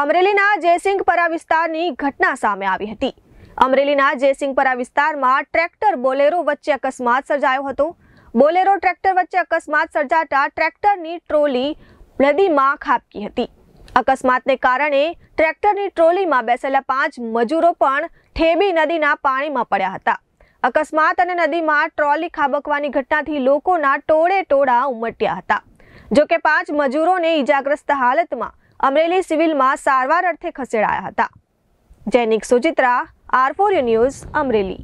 અમરેલીના જયસિંહપરા વિસ્તારની ઘટના સામે આવી હતી અમરેલીના જયસિંહપરા વિસ્તારમાં ટ્રેક્ટર બોલેરો વચ્ચે અકસ્માત સર્જાયો હતો બોલેરો ટ્રેક્ટર વચ્ચે અકસ્માત સર્જાતા ટ્રેક્ટરની ટ્રોલી નદીમાં ખાબકી હતી અકસ્માતને કારણે ટ્રેક્ટરની ટ્રોલીમાં બેસેલા 5 મજૂરો પણ ઠેબી નદીના પાણીમાં પડ્યા હતા અકસ્માત અને નદીમાં ટ્રોલી ખાબકવાની ઘટનાથી લોકોના ટોળે ટોળા ઉમટ્યા હતા જો કે 5 મજૂરોને ઇજાગ્રસ્ત હાલતમાં અમરેલી સિવિલમાં સારવાર અર્થે ખસેડાયા હતા Jainik Suchitra R four news Amreli